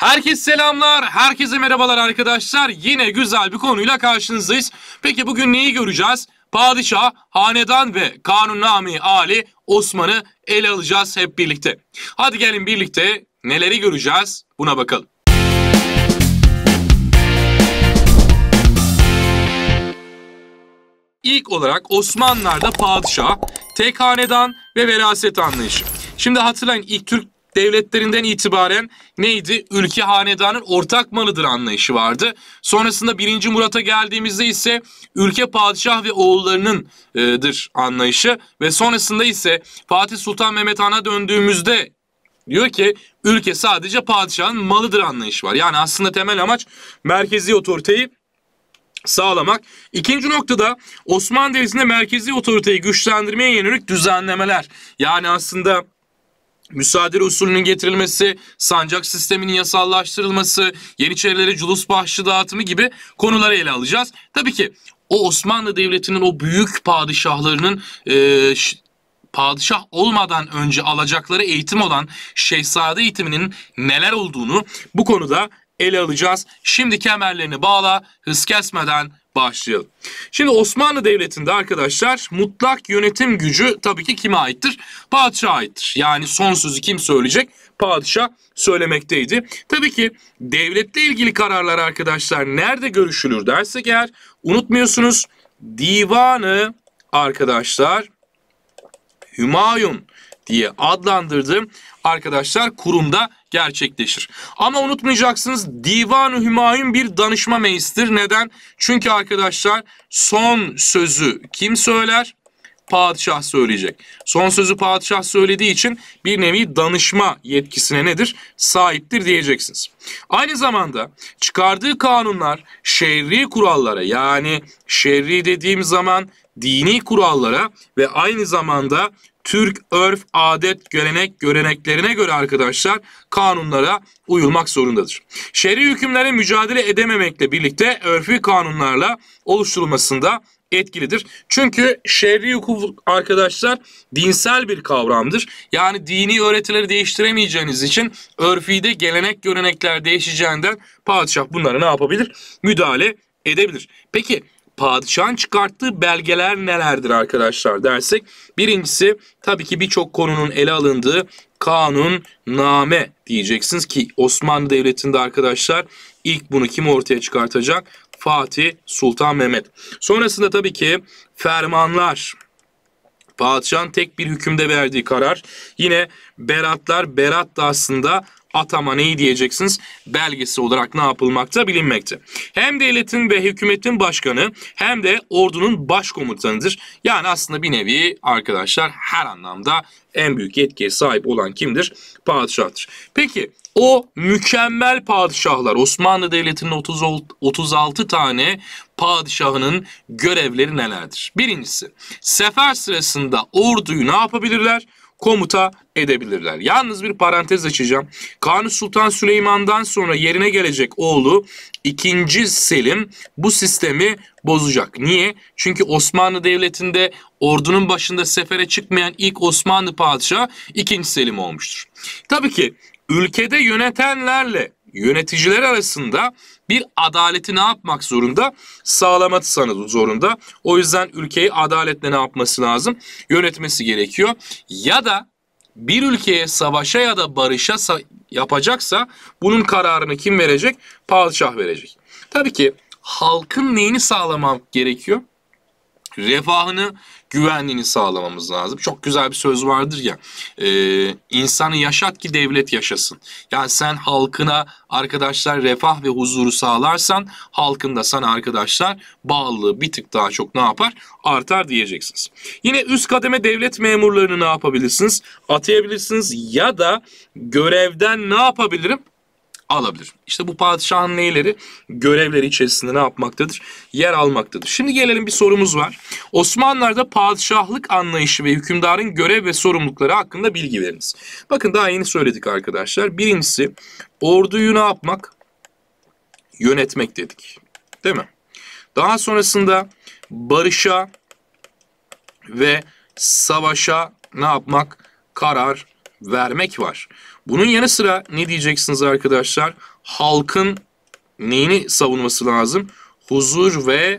Herkes selamlar, herkese merhabalar arkadaşlar. Yine güzel bir konuyla karşınızdayız. Peki bugün neyi göreceğiz? Padişah, hanedan ve kanunname Ali Osman'ı ele alacağız hep birlikte. Hadi gelin birlikte neleri göreceğiz buna bakalım. İlk olarak Osmanlılar'da padişah, tek hanedan ve veraset anlayışı. Şimdi hatırlayın ilk Türk devletlerinden itibaren neydi? Ülke hanedanın ortak malıdır anlayışı vardı. Sonrasında 1. Murat'a geldiğimizde ise ülke padişah ve oğullarınındır anlayışı ve sonrasında ise Fatih Sultan Mehmet Han'a döndüğümüzde diyor ki ülke sadece padişahın malıdır anlayışı var. Yani aslında temel amaç merkezi otoriteyi sağlamak. İkinci noktada Osmanlı Devleti'nde merkezi otoriteyi güçlendirmeye yönelik düzenlemeler. Yani aslında Müsaade usulünün getirilmesi, sancak sisteminin yasallaştırılması, Yeniçerilere culus bahşişi dağıtımı gibi konuları ele alacağız. Tabii ki o Osmanlı Devleti'nin o büyük padişahlarının e, padişah olmadan önce alacakları eğitim olan şehzade eğitiminin neler olduğunu bu konuda ele alacağız. Şimdi kemerlerini bağla, hız kesmeden başlayalım. Şimdi Osmanlı Devleti'nde arkadaşlar mutlak yönetim gücü tabii ki kime aittir? Padişaha aittir. Yani son sözü kim söyleyecek? Padişah söylemekteydi. Tabii ki devletle ilgili kararlar arkadaşlar nerede görüşülür dersek eğer unutmuyorsunuz divanı arkadaşlar Hümayun diye adlandırdım. Arkadaşlar kurumda gerçekleşir. Ama unutmayacaksınız Divan-ı Hümayun bir danışma meclisidir. Neden? Çünkü arkadaşlar son sözü kim söyler? Padişah söyleyecek. Son sözü padişah söylediği için bir nevi danışma yetkisine nedir? Sahiptir diyeceksiniz. Aynı zamanda çıkardığı kanunlar şerri kurallara yani şerri dediğim zaman dini kurallara ve aynı zamanda Türk örf, adet, gelenek, göreneklerine göre arkadaşlar kanunlara uyulmak zorundadır. Şer'i hükümlere mücadele edememekle birlikte örfi kanunlarla oluşturulmasında etkilidir. Çünkü şer'i hukuk arkadaşlar dinsel bir kavramdır. Yani dini öğretileri değiştiremeyeceğiniz için de gelenek görenekler değişeceğinden padişah bunlara ne yapabilir? Müdahale edebilir. Peki padişahın çıkarttığı belgeler nelerdir arkadaşlar dersek. Birincisi tabii ki birçok konunun ele alındığı kanunname diyeceksiniz ki Osmanlı Devleti'nde arkadaşlar ilk bunu kim ortaya çıkartacak? Fatih Sultan Mehmet. Sonrasında tabii ki fermanlar. Padişahın tek bir hükümde verdiği karar. Yine beratlar, berat da aslında atama neyi diyeceksiniz belgesi olarak ne yapılmakta bilinmekte. Hem devletin ve hükümetin başkanı hem de ordunun başkomutanıdır. Yani aslında bir nevi arkadaşlar her anlamda en büyük yetkiye sahip olan kimdir? Padişahtır. Peki o mükemmel padişahlar Osmanlı Devleti'nin 36 tane padişahının görevleri nelerdir? Birincisi sefer sırasında orduyu ne yapabilirler? komuta edebilirler. Yalnız bir parantez açacağım. Kanuni Sultan Süleyman'dan sonra yerine gelecek oğlu 2. Selim bu sistemi bozacak. Niye? Çünkü Osmanlı Devleti'nde ordunun başında sefere çıkmayan ilk Osmanlı padişahı 2. Selim olmuştur. Tabii ki ülkede yönetenlerle yöneticiler arasında bir adaleti ne yapmak zorunda? sanız zorunda. O yüzden ülkeyi adaletle ne yapması lazım? Yönetmesi gerekiyor. Ya da bir ülkeye savaşa ya da barışa yapacaksa bunun kararını kim verecek? Padişah verecek. Tabii ki halkın neyini sağlamam gerekiyor? refahını, güvenliğini sağlamamız lazım. Çok güzel bir söz vardır ya. E, insanı yaşat ki devlet yaşasın. Yani sen halkına arkadaşlar refah ve huzuru sağlarsan halkın da sana arkadaşlar bağlılığı bir tık daha çok ne yapar? Artar diyeceksiniz. Yine üst kademe devlet memurlarını ne yapabilirsiniz? Atayabilirsiniz ya da görevden ne yapabilirim? alabilir. İşte bu padişahın neyleri? Görevleri içerisinde ne yapmaktadır? Yer almaktadır. Şimdi gelelim bir sorumuz var. Osmanlılar'da padişahlık anlayışı ve hükümdarın görev ve sorumlulukları hakkında bilgi veriniz. Bakın daha yeni söyledik arkadaşlar. Birincisi orduyu ne yapmak? Yönetmek dedik. Değil mi? Daha sonrasında barışa ve savaşa ne yapmak? Karar vermek var. Bunun yanı sıra ne diyeceksiniz arkadaşlar? Halkın neyini savunması lazım? Huzur ve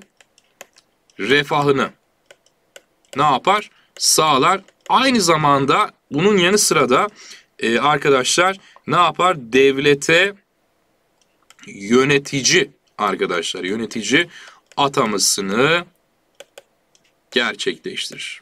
refahını ne yapar? Sağlar. Aynı zamanda bunun yanı sıra da e, arkadaşlar ne yapar? Devlete yönetici arkadaşlar yönetici atamasını gerçekleştirir.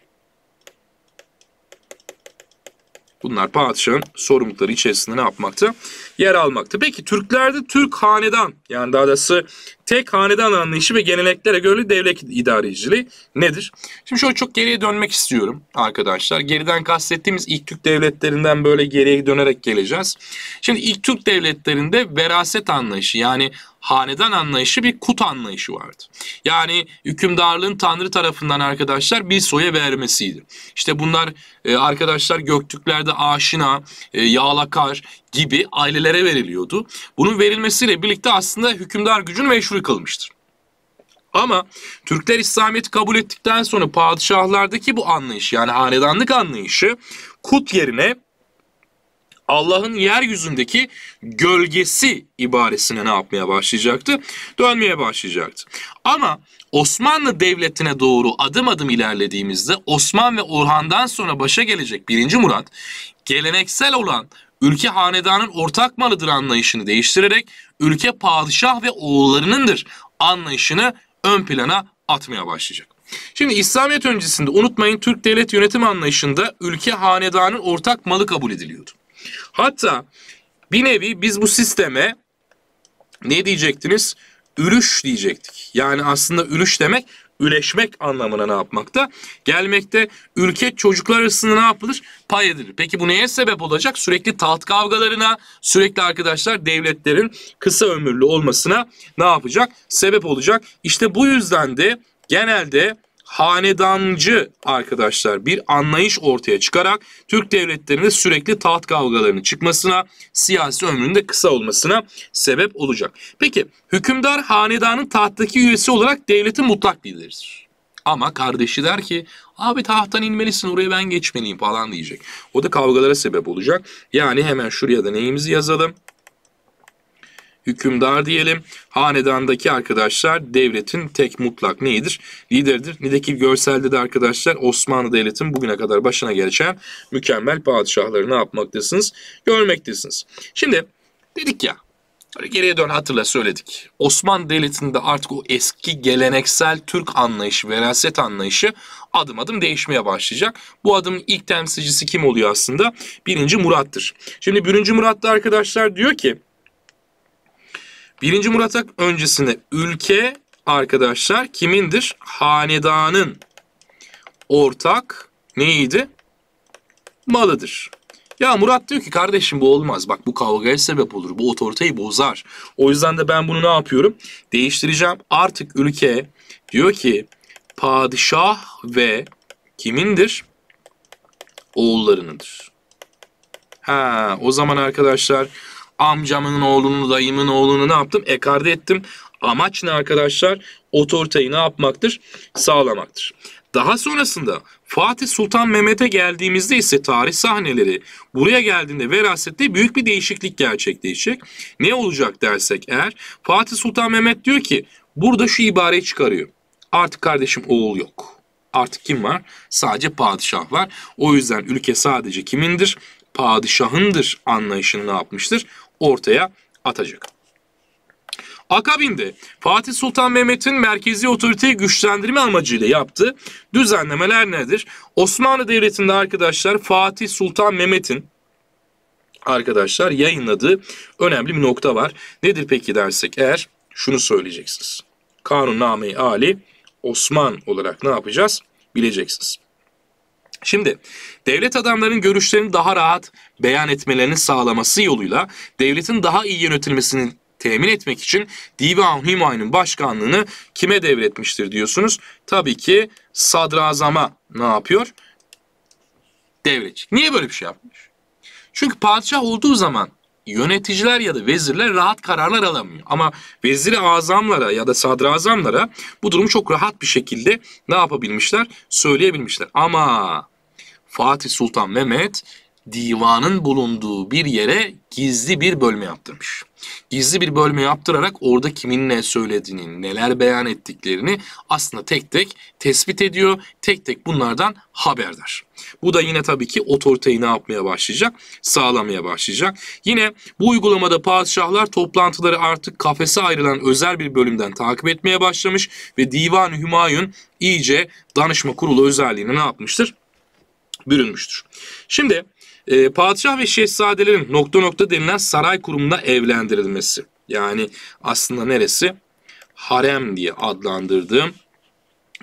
Bunlar padişahın sorumlulukları içerisinde ne yapmakta? Yer almakta. Peki Türklerde Türk hanedan yani daha doğrusu tek hanedan anlayışı ve geleneklere göre devlet idareciliği nedir? Şimdi şöyle çok geriye dönmek istiyorum arkadaşlar. Geriden kastettiğimiz ilk Türk devletlerinden böyle geriye dönerek geleceğiz. Şimdi ilk Türk devletlerinde veraset anlayışı yani hanedan anlayışı bir kut anlayışı vardı. Yani hükümdarlığın tanrı tarafından arkadaşlar bir soya vermesiydi. İşte bunlar e, arkadaşlar Göktürklerde aşina, e, yağlakar gibi ailelere veriliyordu. Bunun verilmesiyle birlikte aslında hükümdar gücünü meşru yıkılmıştır. Ama Türkler İslamiyet'i kabul ettikten sonra padişahlardaki bu anlayış yani hanedanlık anlayışı kut yerine Allah'ın yeryüzündeki gölgesi ibaresine ne yapmaya başlayacaktı? Dönmeye başlayacaktı. Ama Osmanlı Devleti'ne doğru adım adım ilerlediğimizde Osman ve Orhan'dan sonra başa gelecek 1. Murat geleneksel olan ülke hanedanın ortak malıdır anlayışını değiştirerek ülke padişah ve oğullarınındır anlayışını ön plana atmaya başlayacak. Şimdi İslamiyet öncesinde unutmayın Türk devlet yönetim anlayışında ülke hanedanın ortak malı kabul ediliyordu. Hatta bir nevi biz bu sisteme ne diyecektiniz? Ürüş diyecektik. Yani aslında ürüş demek üleşmek anlamına ne yapmakta? Gelmekte ülke çocuklar arasında ne yapılır? Pay edilir. Peki bu neye sebep olacak? Sürekli taht kavgalarına, sürekli arkadaşlar devletlerin kısa ömürlü olmasına ne yapacak? Sebep olacak. İşte bu yüzden de genelde hanedancı arkadaşlar bir anlayış ortaya çıkarak Türk devletlerinde sürekli taht kavgalarının çıkmasına, siyasi ömrünün de kısa olmasına sebep olacak. Peki hükümdar hanedanın tahttaki üyesi olarak devletin mutlak lideridir. Ama kardeşi der ki abi tahttan inmelisin oraya ben geçmeliyim falan diyecek. O da kavgalara sebep olacak. Yani hemen şuraya da neyimizi yazalım? hükümdar diyelim. Hanedandaki arkadaşlar devletin tek mutlak neyidir? Lideridir. Nideki görselde de arkadaşlar Osmanlı Devleti'nin bugüne kadar başına gelişen mükemmel padişahları ne yapmaktasınız? Görmektesiniz. Şimdi dedik ya Geriye dön hatırla söyledik. Osmanlı Devleti'nde artık o eski geleneksel Türk anlayışı, veraset anlayışı adım adım değişmeye başlayacak. Bu adımın ilk temsilcisi kim oluyor aslında? Birinci Murat'tır. Şimdi birinci Murat da arkadaşlar diyor ki Birinci Murat Ak öncesinde ülke arkadaşlar kimindir? Hanedanın ortak neydi? Malıdır. Ya Murat diyor ki kardeşim bu olmaz. Bak bu kavgaya sebep olur. Bu otoriteyi bozar. O yüzden de ben bunu ne yapıyorum? Değiştireceğim. Artık ülke diyor ki padişah ve kimindir? Oğullarınındır. Ha, o zaman arkadaşlar amcamın oğlunu, dayımın oğlunu ne yaptım? Ekarde ettim. Amaç ne arkadaşlar? Otoriteyi ne yapmaktır? Sağlamaktır. Daha sonrasında Fatih Sultan Mehmet'e geldiğimizde ise tarih sahneleri buraya geldiğinde verasette büyük bir değişiklik gerçekleşecek. Ne olacak dersek eğer Fatih Sultan Mehmet diyor ki burada şu ibareyi çıkarıyor. Artık kardeşim oğul yok. Artık kim var? Sadece padişah var. O yüzden ülke sadece kimindir? Padişahındır anlayışını ne yapmıştır? ortaya atacak. Akabinde Fatih Sultan Mehmet'in merkezi otoriteyi güçlendirme amacıyla yaptığı düzenlemeler nedir? Osmanlı Devleti'nde arkadaşlar Fatih Sultan Mehmet'in arkadaşlar yayınladığı önemli bir nokta var. Nedir peki dersek eğer şunu söyleyeceksiniz. Kanunname-i Ali Osman olarak ne yapacağız? Bileceksiniz. Şimdi devlet adamlarının görüşlerini daha rahat beyan etmelerini sağlaması yoluyla devletin daha iyi yönetilmesini temin etmek için Divan Hümayun'un başkanlığını kime devretmiştir diyorsunuz. Tabii ki sadrazama ne yapıyor? Devredecek. Niye böyle bir şey yapmış? Çünkü padişah olduğu zaman yöneticiler ya da vezirler rahat kararlar alamıyor. Ama veziri azamlara ya da sadrazamlara bu durumu çok rahat bir şekilde ne yapabilmişler? Söyleyebilmişler. Ama Fatih Sultan Mehmet divanın bulunduğu bir yere gizli bir bölme yaptırmış. Gizli bir bölme yaptırarak orada kimin ne söylediğini, neler beyan ettiklerini aslında tek tek tespit ediyor. Tek tek bunlardan haberdar. Bu da yine tabii ki otoriteyi ne yapmaya başlayacak? Sağlamaya başlayacak. Yine bu uygulamada padişahlar toplantıları artık kafese ayrılan özel bir bölümden takip etmeye başlamış ve Divan-ı Hümayun iyice danışma kurulu özelliğini ne yapmıştır? bürünmüştür. Şimdi e, padişah ve şehzadelerin nokta nokta denilen saray kurumuna evlendirilmesi. Yani aslında neresi? Harem diye adlandırdığım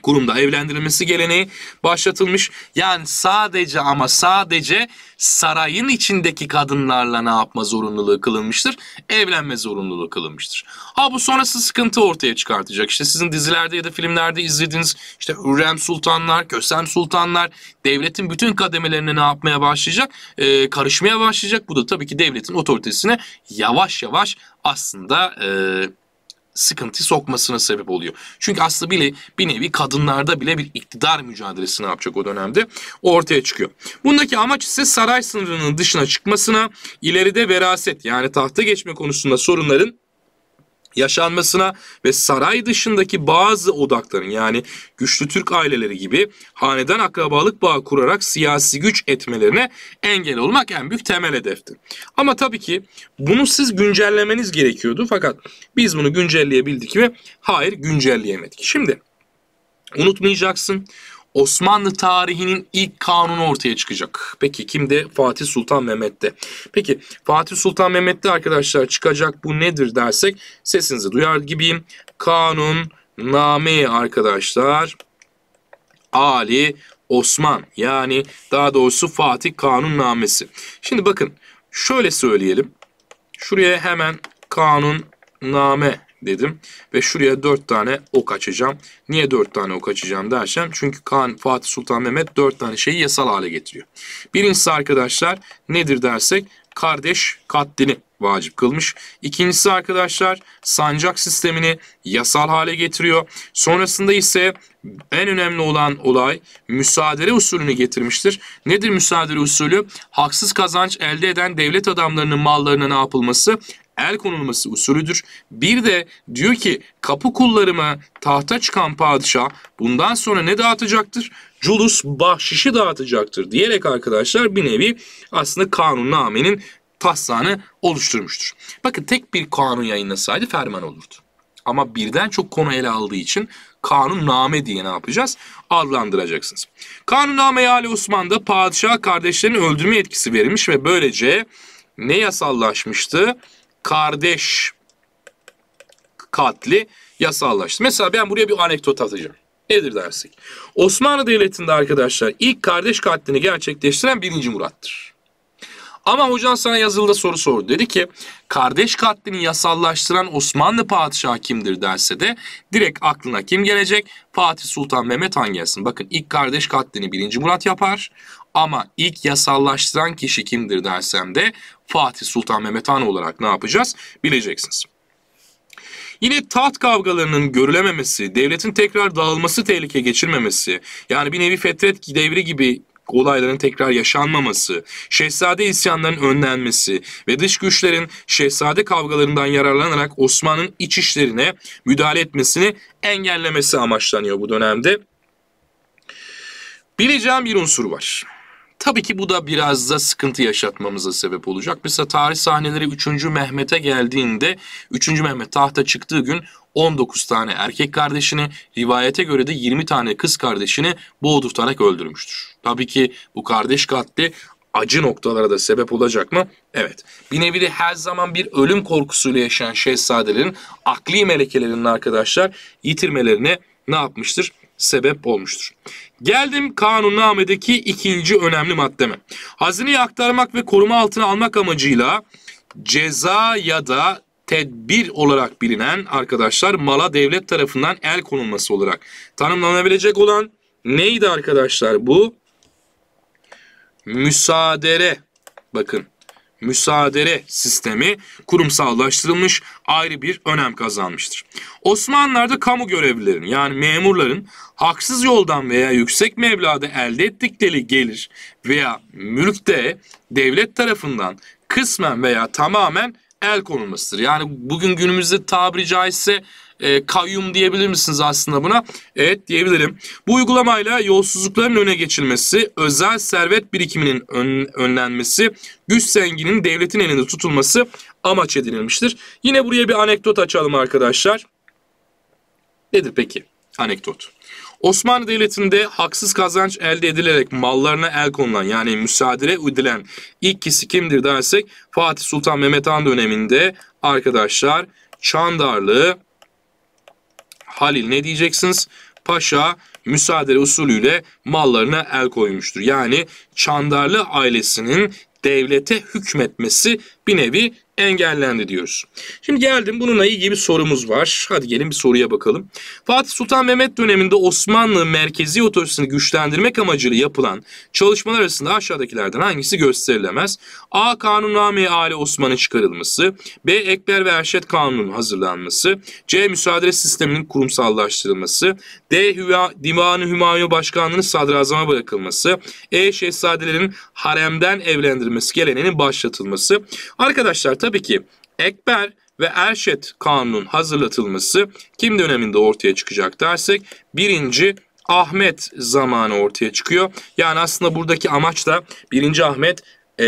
kurumda evlendirilmesi geleneği başlatılmış. Yani sadece ama sadece sarayın içindeki kadınlarla ne yapma zorunluluğu kılınmıştır? Evlenme zorunluluğu kılınmıştır. Ha bu sonrası sıkıntı ortaya çıkartacak. İşte sizin dizilerde ya da filmlerde izlediğiniz işte Hürrem Sultanlar, Kösem Sultanlar devletin bütün kademelerine ne yapmaya başlayacak? Ee, karışmaya başlayacak. Bu da tabii ki devletin otoritesine yavaş yavaş aslında... E, sıkıntı sokmasına sebep oluyor. Çünkü aslında bile bir nevi kadınlarda bile bir iktidar mücadelesini yapacak o dönemde ortaya çıkıyor. Bundaki amaç ise saray sınırının dışına çıkmasına, ileride veraset yani tahta geçme konusunda sorunların yaşanmasına ve saray dışındaki bazı odakların yani güçlü Türk aileleri gibi hanedan akrabalık bağı kurarak siyasi güç etmelerine engel olmak en büyük temel hedefti. Ama tabii ki bunu siz güncellemeniz gerekiyordu fakat biz bunu güncelleyebildik mi? Hayır güncelleyemedik. Şimdi unutmayacaksın. Osmanlı tarihinin ilk kanunu ortaya çıkacak. Peki kimde? Fatih Sultan Mehmet'te. Peki Fatih Sultan Mehmet'te arkadaşlar çıkacak bu nedir dersek sesinizi duyar gibiyim. Kanun name arkadaşlar. Ali Osman yani daha doğrusu Fatih kanun name'si. Şimdi bakın şöyle söyleyelim. Şuraya hemen kanun name dedim. Ve şuraya 4 tane ok açacağım. Niye 4 tane ok açacağım dersem. Çünkü Kaan Fatih Sultan Mehmet 4 tane şeyi yasal hale getiriyor. Birincisi arkadaşlar nedir dersek kardeş katlini vacip kılmış. İkincisi arkadaşlar sancak sistemini yasal hale getiriyor. Sonrasında ise en önemli olan olay müsaadele usulünü getirmiştir. Nedir müsaadele usulü? Haksız kazanç elde eden devlet adamlarının mallarına ne yapılması? el konulması usulüdür. Bir de diyor ki kapı kullarıma tahta çıkan padişah bundan sonra ne dağıtacaktır? Culus bahşişi dağıtacaktır diyerek arkadaşlar bir nevi aslında kanunnamenin taslağını oluşturmuştur. Bakın tek bir kanun yayınlasaydı ferman olurdu. Ama birden çok konu ele aldığı için kanunname diye ne yapacağız? Adlandıracaksınız. Kanunname-i Ali Osman'da padişah kardeşlerini öldürme yetkisi verilmiş ve böylece ne yasallaşmıştı? kardeş katli yasallaştı. Mesela ben buraya bir anekdot atacağım. Nedir dersek? Osmanlı Devleti'nde arkadaşlar ilk kardeş katlini gerçekleştiren 1. Murat'tır. Ama hocam sana yazılıda soru sordu. Dedi ki kardeş katlini yasallaştıran Osmanlı padişahı kimdir derse de direkt aklına kim gelecek? Fatih Sultan Mehmet Han gelsin. Bakın ilk kardeş katlini 1. Murat yapar. Ama ilk yasallaştıran kişi kimdir dersem de Fatih Sultan Mehmet Han olarak ne yapacağız bileceksiniz. Yine taht kavgalarının görülememesi, devletin tekrar dağılması tehlike geçirmemesi, yani bir nevi fetret devri gibi olayların tekrar yaşanmaması, şehzade isyanlarının önlenmesi ve dış güçlerin şehzade kavgalarından yararlanarak Osman'ın iç işlerine müdahale etmesini engellemesi amaçlanıyor bu dönemde. Bileceğim bir unsur var. Tabii ki bu da biraz da sıkıntı yaşatmamıza sebep olacak. Mesela tarih sahneleri 3. Mehmet'e geldiğinde 3. Mehmet tahta çıktığı gün 19 tane erkek kardeşini, rivayete göre de 20 tane kız kardeşini boğdurtarak öldürmüştür. Tabii ki bu kardeş katli acı noktalara da sebep olacak mı? Evet. Bir nevi de her zaman bir ölüm korkusuyla yaşayan şehzadelerin akli melekelerinin arkadaşlar yitirmelerine ne yapmıştır? sebep olmuştur. Geldim kanunnamedeki ikinci önemli maddeme. Hazineyi aktarmak ve koruma altına almak amacıyla ceza ya da tedbir olarak bilinen arkadaşlar mala devlet tarafından el konulması olarak tanımlanabilecek olan neydi arkadaşlar bu? Müsaadere bakın müsaadele sistemi kurumsallaştırılmış ayrı bir önem kazanmıştır. Osmanlılar'da kamu görevlilerin yani memurların haksız yoldan veya yüksek meblağda elde ettikleri gelir veya mülkte devlet tarafından kısmen veya tamamen el konulmasıdır. Yani bugün günümüzde tabiri caizse e, kayyum diyebilir misiniz aslında buna? Evet diyebilirim. Bu uygulamayla yolsuzlukların öne geçilmesi, özel servet birikiminin ön, önlenmesi, güç zenginin devletin elinde tutulması amaç edinilmiştir. Yine buraya bir anekdot açalım arkadaşlar. Nedir peki anekdot? Osmanlı Devleti'nde haksız kazanç elde edilerek mallarına el konulan yani müsaade edilen ilk kişi kimdir dersek Fatih Sultan Mehmet Han döneminde arkadaşlar Çandarlı Halil ne diyeceksiniz? Paşa müsaade usulüyle mallarına el koymuştur. Yani Çandarlı ailesinin devlete hükmetmesi bir nevi engellendi diyoruz. Şimdi geldim bununla ilgili bir sorumuz var. Hadi gelin bir soruya bakalım. Fatih Sultan Mehmet döneminde Osmanlı merkezi otoritesini güçlendirmek amacıyla yapılan çalışmalar arasında aşağıdakilerden hangisi gösterilemez? A. kanunname aile Ali Osman'ın çıkarılması. B. Ekber ve Erşet Kanunu'nun hazırlanması. C. Müsaade sisteminin kurumsallaştırılması. D. Hüva, Divan-ı Hümayun Başkanlığı'nın sadrazama bırakılması. E. Şehzadelerin haremden evlendirmesi geleneğinin başlatılması. Arkadaşlar Tabii ki Ekber ve Erşet kanunun hazırlatılması kim döneminde ortaya çıkacak dersek birinci Ahmet zamanı ortaya çıkıyor. Yani aslında buradaki amaç da birinci Ahmet e,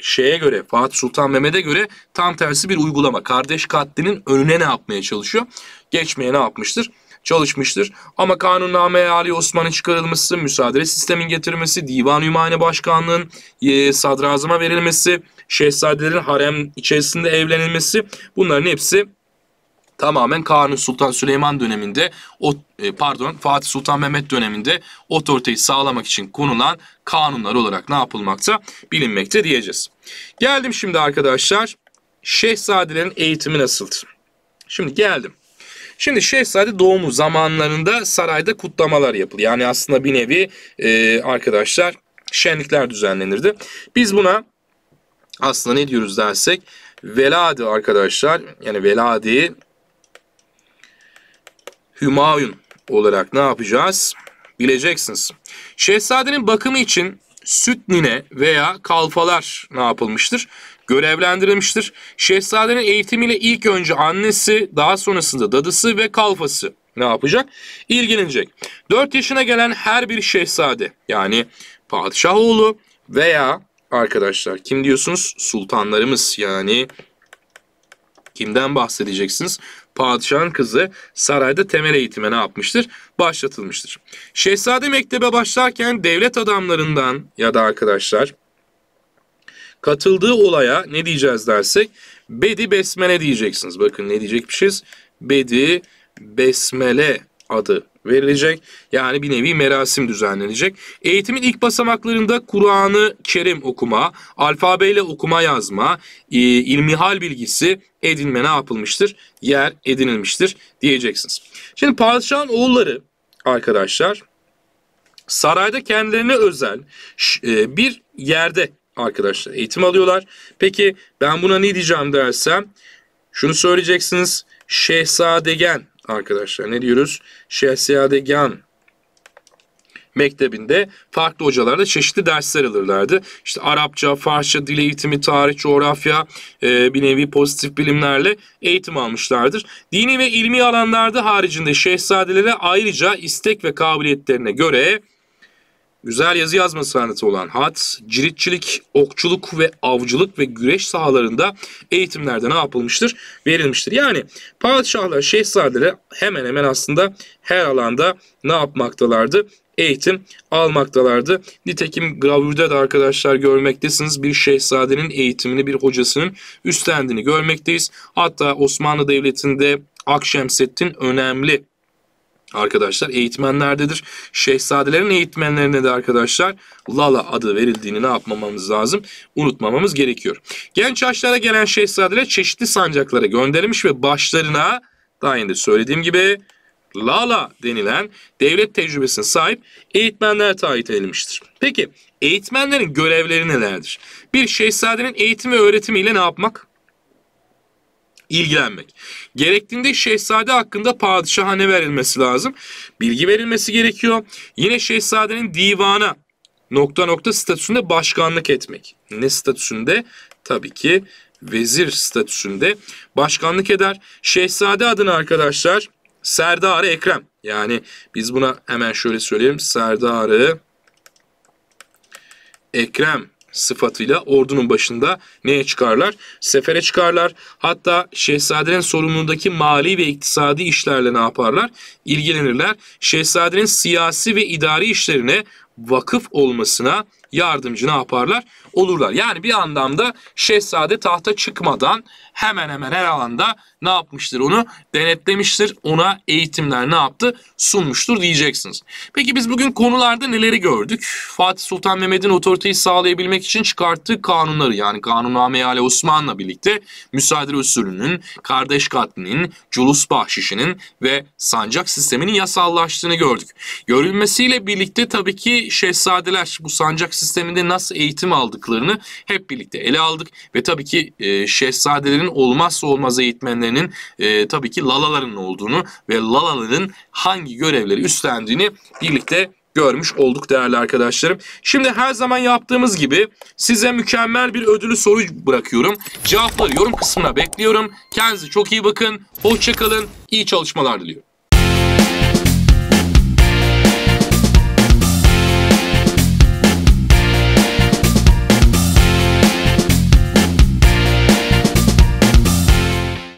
şeye göre Fatih Sultan Mehmet'e göre tam tersi bir uygulama. Kardeş katlinin önüne ne yapmaya çalışıyor? Geçmeye ne yapmıştır? çalışmıştır. Ama kanunname-i Ali Osman'ın çıkarılması, müsaade sistemin getirmesi divan Ümane Başkanlığı'nın e, sadrazama verilmesi, şehzadelerin harem içerisinde evlenilmesi bunların hepsi tamamen Kanuni Sultan Süleyman döneminde o e, pardon Fatih Sultan Mehmet döneminde otoriteyi sağlamak için konulan kanunlar olarak ne yapılmakta bilinmekte diyeceğiz. Geldim şimdi arkadaşlar şehzadelerin eğitimi nasıldı? Şimdi geldim. Şimdi şehzade doğumu zamanlarında sarayda kutlamalar yapılıyor. Yani aslında bir nevi e, arkadaşlar şenlikler düzenlenirdi. Biz buna aslında ne diyoruz dersek Veladi arkadaşlar yani Veladi Hümayun olarak ne yapacağız? Bileceksiniz. Şehzadenin bakımı için süt nine veya kalfalar ne yapılmıştır? görevlendirilmiştir. Şehzadenin eğitimiyle ilk önce annesi, daha sonrasında dadısı ve kalfası ne yapacak? İlgilenecek. 4 yaşına gelen her bir şehzade yani padişah oğlu veya arkadaşlar kim diyorsunuz? Sultanlarımız yani kimden bahsedeceksiniz? Padişahın kızı sarayda temel eğitime ne yapmıştır? Başlatılmıştır. Şehzade mektebe başlarken devlet adamlarından ya da arkadaşlar Katıldığı olaya ne diyeceğiz dersek Bedi Besmele diyeceksiniz. Bakın ne diyecekmişiz? Bedi Besmele adı verilecek. Yani bir nevi merasim düzenlenecek. Eğitimin ilk basamaklarında Kur'anı Kerim okuma, alfabeyle okuma yazma, e, ilmihal bilgisi edinme ne yapılmıştır? Yer edinilmiştir diyeceksiniz. Şimdi padişahın oğulları arkadaşlar sarayda kendilerine özel e, bir yerde arkadaşlar eğitim alıyorlar. Peki ben buna ne diyeceğim dersem şunu söyleyeceksiniz. Şehzadegen arkadaşlar ne diyoruz? Şehzadegen mektebinde farklı hocalarda çeşitli dersler alırlardı. İşte Arapça, Farsça, dil eğitimi, tarih, coğrafya e, bir nevi pozitif bilimlerle eğitim almışlardır. Dini ve ilmi alanlarda haricinde şehzadelere ayrıca istek ve kabiliyetlerine göre Güzel yazı yazma sanatı olan hat, ciritçilik, okçuluk ve avcılık ve güreş sahalarında eğitimlerde ne yapılmıştır? Verilmiştir. Yani padişahlar, şehzadeler hemen hemen aslında her alanda ne yapmaktalardı? eğitim almaktalardı. Nitekim gravürde de arkadaşlar görmektesiniz bir şehzadenin eğitimini bir hocasının üstlendiğini görmekteyiz. Hatta Osmanlı Devleti'nde Akşemseddin önemli arkadaşlar eğitmenlerdedir. Şehzadelerin eğitmenlerine de arkadaşlar Lala adı verildiğini ne yapmamamız lazım? Unutmamamız gerekiyor. Genç yaşlara gelen şehzadeler çeşitli sancaklara gönderilmiş ve başlarına daha önce söylediğim gibi Lala denilen devlet tecrübesine sahip eğitmenler tayin edilmiştir. Peki eğitmenlerin görevleri nelerdir? Bir şehzadenin eğitim ve öğretimiyle ne yapmak? ilgilenmek. Gerektiğinde şehzade hakkında padişaha ne verilmesi lazım? Bilgi verilmesi gerekiyor. Yine şehzadenin divana nokta nokta statüsünde başkanlık etmek. Ne statüsünde? Tabii ki vezir statüsünde başkanlık eder. Şehzade adını arkadaşlar Serdarı Ekrem. Yani biz buna hemen şöyle söyleyelim. Serdarı Ekrem sıfatıyla ordunun başında neye çıkarlar? Sefere çıkarlar. Hatta şehzadenin sorumluluğundaki mali ve iktisadi işlerle ne yaparlar? İlgilenirler. Şehzadenin siyasi ve idari işlerine vakıf olmasına yardımcı ne yaparlar? Olurlar. Yani bir anlamda şehzade tahta çıkmadan hemen hemen her alanda ne yapmıştır onu? Denetlemiştir. Ona eğitimler ne yaptı? Sunmuştur diyeceksiniz. Peki biz bugün konularda neleri gördük? Fatih Sultan Mehmet'in otoriteyi sağlayabilmek için çıkarttığı kanunları yani Kanunname-i Ale Osman'la birlikte müsaade usulünün, kardeş katlinin, culus bahşişinin ve sancak sisteminin yasallaştığını gördük. Görülmesiyle birlikte tabii ki şehzadeler bu sancak sisteminin sisteminde nasıl eğitim aldıklarını hep birlikte ele aldık. Ve tabii ki e, şehzadelerin olmazsa olmaz eğitmenlerinin e, tabii ki lalaların olduğunu ve lalaların hangi görevleri üstlendiğini birlikte görmüş olduk değerli arkadaşlarım. Şimdi her zaman yaptığımız gibi size mükemmel bir ödülü soru bırakıyorum. Cevapları yorum kısmına bekliyorum. Kendinize çok iyi bakın. Hoşçakalın. İyi çalışmalar diliyorum.